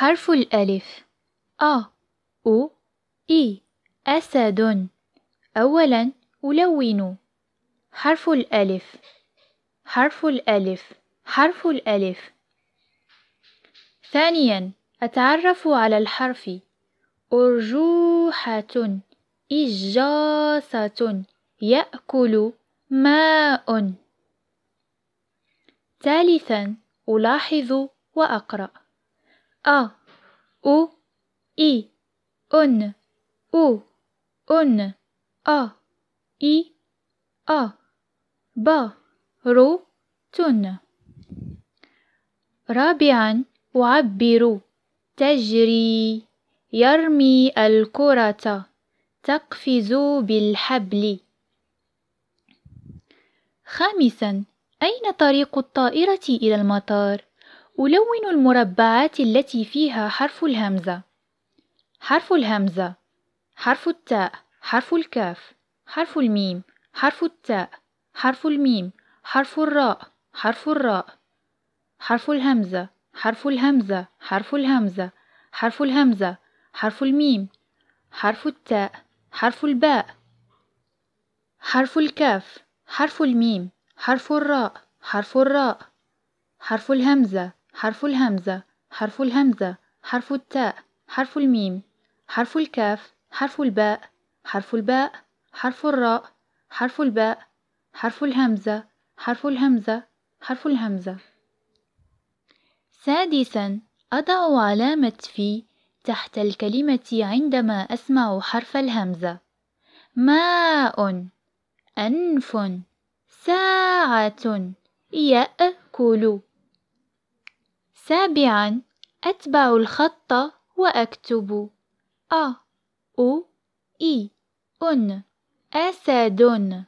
حرف الألف أ أو إي أسد أولا ألون حرف الألف حرف الألف حرف الألف ثانيا أتعرف على الحرف أرجوحة إجاسة يأكل ماء ثالثا ألاحظ وأقرأ أ أو إي O أو أن أ إي أ بر تن رابعا أعبر تجري يرمي الكرة تقفز بالحبل خامسا أين طريق الطائرة إلى المطار؟ ألون المربعات التي فيها حرف الهمزة حرف الهمزة حرف التاء حرف الكاف حرف الميم حرف التاء حرف الميم حرف الراء حرف الراء حرف الهمزة حرف الهمزة حرف الهمزة حرف الهمزة حرف الميم حرف التاء حرف الباء حرف الكاف حرف الميم حرف الراء حرف الراء حرف الهمزة حرف الهمزة حرف الهمزة حرف التاء حرف الميم حرف الكاف حرف الباء حرف الباء حرف الراء حرف الباء حرف الهمزة حرف الهمزة حرف الهمزة سادسا أضع علامة في تحت الكلمة عندما أسمع حرف الهمزة ماء أنف ساعة يأكل سابعا أتبع الخط وأكتب أ أو إي أن أسد